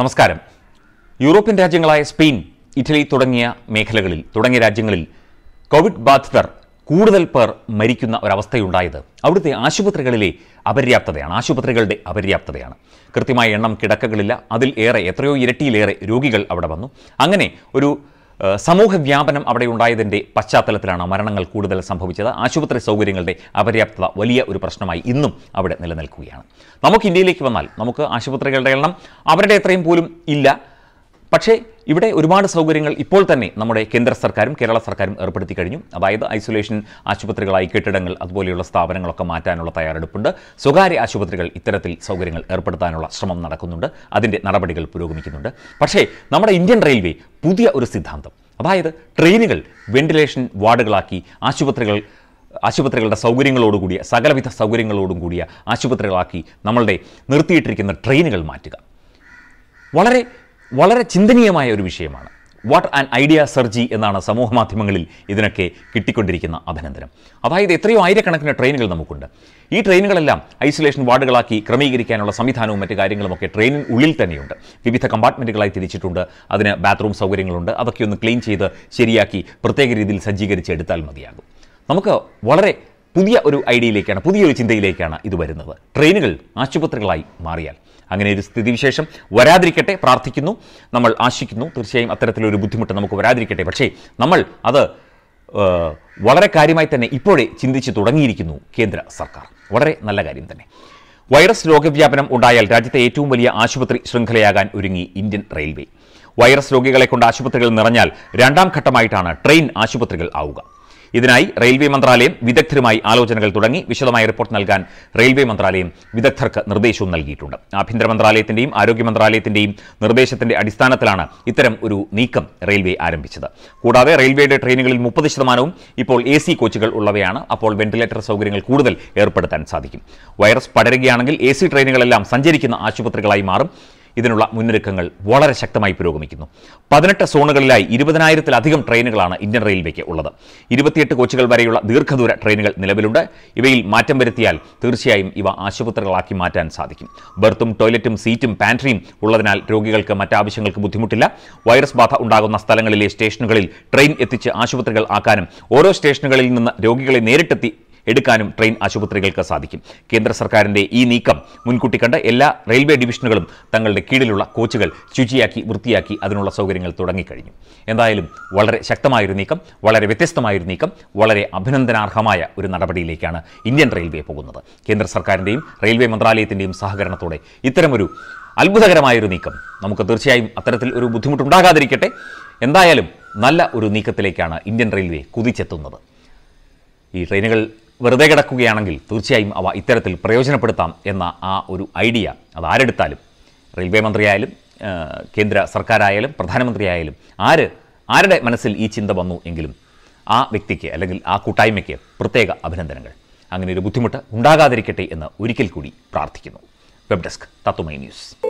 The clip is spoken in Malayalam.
നമസ്കാരം യൂറോപ്യൻ രാജ്യങ്ങളായ സ്പെയിൻ ഇറ്റലി തുടങ്ങിയ മേഖലകളിൽ തുടങ്ങിയ രാജ്യങ്ങളിൽ കോവിഡ് ബാധിതർ കൂടുതൽ പേർ മരിക്കുന്ന ഒരവസ്ഥയുണ്ടായത് അവിടുത്തെ ആശുപത്രികളിലെ അപര്യാപ്തതയാണ് ആശുപത്രികളുടെ അപര്യാപ്തതയാണ് കൃത്യമായ എണ്ണം കിടക്കകളില്ല അതിൽ ഏറെ എത്രയോ ഇരട്ടിയിലേറെ രോഗികൾ അവിടെ വന്നു അങ്ങനെ ഒരു സമൂഹ വ്യാപനം അവിടെ ഉണ്ടായതിൻ്റെ പശ്ചാത്തലത്തിലാണ് മരണങ്ങൾ കൂടുതൽ സംഭവിച്ചത് ആശുപത്രി സൗകര്യങ്ങളുടെ അപര്യാപ്തത വലിയ ഒരു പ്രശ്നമായി ഇന്നും അവിടെ നിലനിൽക്കുകയാണ് നമുക്ക് ഇന്ത്യയിലേക്ക് വന്നാൽ നമുക്ക് ആശുപത്രികളുടെ എണ്ണം അവരുടെ എത്രയും പോലും ഇല്ല പക്ഷേ ഇവിടെ ഒരുപാട് സൗകര്യങ്ങൾ ഇപ്പോൾ തന്നെ നമ്മുടെ കേന്ദ്ര സർക്കാരും കേരള സർക്കാരും ഏർപ്പെടുത്തി കഴിഞ്ഞു അതായത് ഐസൊലേഷൻ ആശുപത്രികളായി കെട്ടിടങ്ങൾ അതുപോലെയുള്ള സ്ഥാപനങ്ങളൊക്കെ മാറ്റാനുള്ള തയ്യാറെടുപ്പുണ്ട് സ്വകാര്യ ആശുപത്രികൾ ഇത്തരത്തിൽ സൗകര്യങ്ങൾ ഏർപ്പെടുത്താനുള്ള ശ്രമം നടക്കുന്നുണ്ട് അതിൻ്റെ നടപടികൾ പുരോഗമിക്കുന്നുണ്ട് പക്ഷേ നമ്മുടെ ഇന്ത്യൻ റെയിൽവേ പുതിയ ഒരു സിദ്ധാന്തം അതായത് ട്രെയിനുകൾ വെന്റിലേഷൻ വാർഡുകളാക്കി ആശുപത്രികൾ ആശുപത്രികളുടെ സൗകര്യങ്ങളോടുകൂടിയ സകലവിധ സൗകര്യങ്ങളോടും കൂടിയ ആശുപത്രികളാക്കി നമ്മളുടെ നിർത്തിയിട്ടിരിക്കുന്ന ട്രെയിനുകൾ മാറ്റുക വളരെ വളരെ ചിന്തനീയമായ ഒരു വിഷയമാണ് വാട്ട് ആൻഡ് ഐഡിയ സർജി എന്നാണ് സമൂഹ മാധ്യമങ്ങളിൽ ഇതിനൊക്കെ കിട്ടിക്കൊണ്ടിരിക്കുന്ന അഭിനന്ദനം അതായത് എത്രയോ ആയിരക്കണക്കിന് ട്രെയിനുകൾ നമുക്കുണ്ട് ഈ ട്രെയിനുകളെല്ലാം ഐസൊലേഷൻ വാർഡുകളാക്കി ക്രമീകരിക്കാനുള്ള സംവിധാനവും മറ്റു ഒക്കെ ട്രെയിനിന് ഉള്ളിൽ തന്നെയുണ്ട് വിവിധ കമ്പാർട്ട്മെൻറ്റുകളായി തിരിച്ചിട്ടുണ്ട് അതിന് ബാത്റൂം സൗകര്യങ്ങളുണ്ട് അതൊക്കെ ഒന്ന് ക്ലീൻ ചെയ്ത് ശരിയാക്കി പ്രത്യേക രീതിയിൽ സജ്ജീകരിച്ച് എടുത്താൽ മതിയാകും നമുക്ക് വളരെ പുതിയ ഒരു ഐഡിയയിലേക്കാണ് പുതിയൊരു ചിന്തയിലേക്കാണ് ഇത് വരുന്നത് ട്രെയിനുകൾ ആശുപത്രികളായി മാറിയാൽ അങ്ങനെ ഒരു സ്ഥിതിവിശേഷം വരാതിരിക്കട്ടെ പ്രാർത്ഥിക്കുന്നു നമ്മൾ ആശിക്കുന്നു തീർച്ചയായും അത്തരത്തിലൊരു ബുദ്ധിമുട്ട് നമുക്ക് വരാതിരിക്കട്ടെ പക്ഷേ നമ്മൾ അത് വളരെ കാര്യമായി തന്നെ ഇപ്പോഴേ ചിന്തിച്ചു തുടങ്ങിയിരിക്കുന്നു കേന്ദ്ര സർക്കാർ വളരെ നല്ല കാര്യം തന്നെ വൈറസ് രോഗവ്യാപനം ഉണ്ടായാൽ രാജ്യത്തെ ഏറ്റവും വലിയ ആശുപത്രി ശൃംഖലയാകാൻ ഒരുങ്ങി ഇന്ത്യൻ റെയിൽവേ വൈറസ് രോഗികളെ കൊണ്ട് ആശുപത്രികൾ നിറഞ്ഞാൽ രണ്ടാം ഘട്ടമായിട്ടാണ് ട്രെയിൻ ആശുപത്രികൾ ആവുക ഇതിനായി റെയിൽവേ മന്ത്രാലയം വിദഗ്ധരുമായി ആലോചനകൾ തുടങ്ങി വിശദമായ റിപ്പോർട്ട് നൽകാൻ റെയിൽവേ മന്ത്രാലയം വിദഗ്ധർക്ക് നിർദ്ദേശവും നൽകിയിട്ടുണ്ട് ആഭ്യന്തര മന്ത്രാലയത്തിന്റെയും ആരോഗ്യ മന്ത്രാലയത്തിന്റെയും നിർദ്ദേശത്തിന്റെ അടിസ്ഥാനത്തിലാണ് ഇത്തരം ഒരു നീക്കം റെയിൽവേ ആരംഭിച്ചത് കൂടാതെ റെയിൽവേയുടെ ട്രെയിനുകളിൽ മുപ്പത് ശതമാനവും ഇപ്പോൾ എ സി കോച്ചുകൾ ഉള്ളവയാണ് അപ്പോൾ വെന്റിലേറ്റർ സൗകര്യങ്ങൾ കൂടുതൽ ഏർപ്പെടുത്താൻ സാധിക്കും വൈറസ് പടരുകയാണെങ്കിൽ എ സി ട്രെയിനുകളെല്ലാം സഞ്ചരിക്കുന്ന ആശുപത്രികളായി മാറും ഇതിനുള്ള മുന്നൊരുക്കങ്ങൾ വളരെ ശക്തമായി പുരോഗമിക്കുന്നു പതിനെട്ട് സോണുകളിലായി ഇരുപതിനായിരത്തിലധികം ട്രെയിനുകളാണ് ഇന്ത്യൻ റെയിൽവേക്ക് ഉള്ളത് ഇരുപത്തിയെട്ട് കോച്ചുകൾ വരെയുള്ള ദീർഘദൂര ട്രെയിനുകൾ നിലവിലുണ്ട് ഇവയിൽ മാറ്റം വരുത്തിയാൽ തീർച്ചയായും ഇവ ആശുപത്രികളാക്കി മാറ്റാൻ സാധിക്കും ബർത്തും ടോയ്ലറ്റും സീറ്റും പാൻട്രിയും ഉള്ളതിനാൽ രോഗികൾക്ക് മറ്റാവശ്യങ്ങൾക്ക് ബുദ്ധിമുട്ടില്ല വൈറസ് ബാധ ഉണ്ടാകുന്ന സ്ഥലങ്ങളിലെ സ്റ്റേഷനുകളിൽ ട്രെയിൻ എത്തിച്ച് ആശുപത്രികൾ ആക്കാനും ഓരോ സ്റ്റേഷനുകളിൽ നിന്ന് രോഗികളെ നേരിട്ടെത്തി എടുക്കാനും ട്രെയിൻ ആശുപത്രികൾക്ക് സാധിക്കും കേന്ദ്ര സർക്കാരിന്റെ ഈ നീക്കം മുൻകൂട്ടി കണ്ട് എല്ലാ റെയിൽവേ ഡിവിഷനുകളും തങ്ങളുടെ കീഴിലുള്ള കോച്ചുകൾ ശുചിയാക്കി വൃത്തിയാക്കി അതിനുള്ള സൗകര്യങ്ങൾ തുടങ്ങിക്കഴിഞ്ഞു എന്തായാലും വളരെ ശക്തമായൊരു നീക്കം വളരെ വ്യത്യസ്തമായൊരു നീക്കം വളരെ അഭിനന്ദനാർഹമായ ഒരു നടപടിയിലേക്കാണ് ഇന്ത്യൻ റെയിൽവേ പോകുന്നത് കേന്ദ്ര സർക്കാരിൻ്റെയും റെയിൽവേ മന്ത്രാലയത്തിൻ്റെയും സഹകരണത്തോടെ ഇത്തരമൊരു അത്ഭുതകരമായൊരു നീക്കം നമുക്ക് തീർച്ചയായും അത്തരത്തിൽ ഒരു ബുദ്ധിമുട്ടുണ്ടാകാതിരിക്കട്ടെ എന്തായാലും നല്ല ഒരു നീക്കത്തിലേക്കാണ് ഇന്ത്യൻ റെയിൽവേ കുതിച്ചെത്തുന്നത് ഈ ട്രെയിനുകൾ വെറുതെ കിടക്കുകയാണെങ്കിൽ തീർച്ചയായും അവ ഇത്തരത്തിൽ പ്രയോജനപ്പെടുത്താം എന്ന ആ ഒരു ഐഡിയ അത് ആരെടുത്താലും റെയിൽവേ മന്ത്രിയായാലും കേന്ദ്ര സർക്കാരായാലും പ്രധാനമന്ത്രിയായാലും ആര് ആരുടെ മനസ്സിൽ ഈ ചിന്ത വന്നു എങ്കിലും ആ വ്യക്തിക്ക് അല്ലെങ്കിൽ ആ കൂട്ടായ്മയ്ക്ക് പ്രത്യേക അഭിനന്ദനങ്ങൾ അങ്ങനെ ഒരു ബുദ്ധിമുട്ട് ഉണ്ടാകാതിരിക്കട്ടെ എന്ന് ഒരിക്കൽ കൂടി പ്രാർത്ഥിക്കുന്നു വെബ് ഡെസ്ക് തത്തുമൈ ന്യൂസ്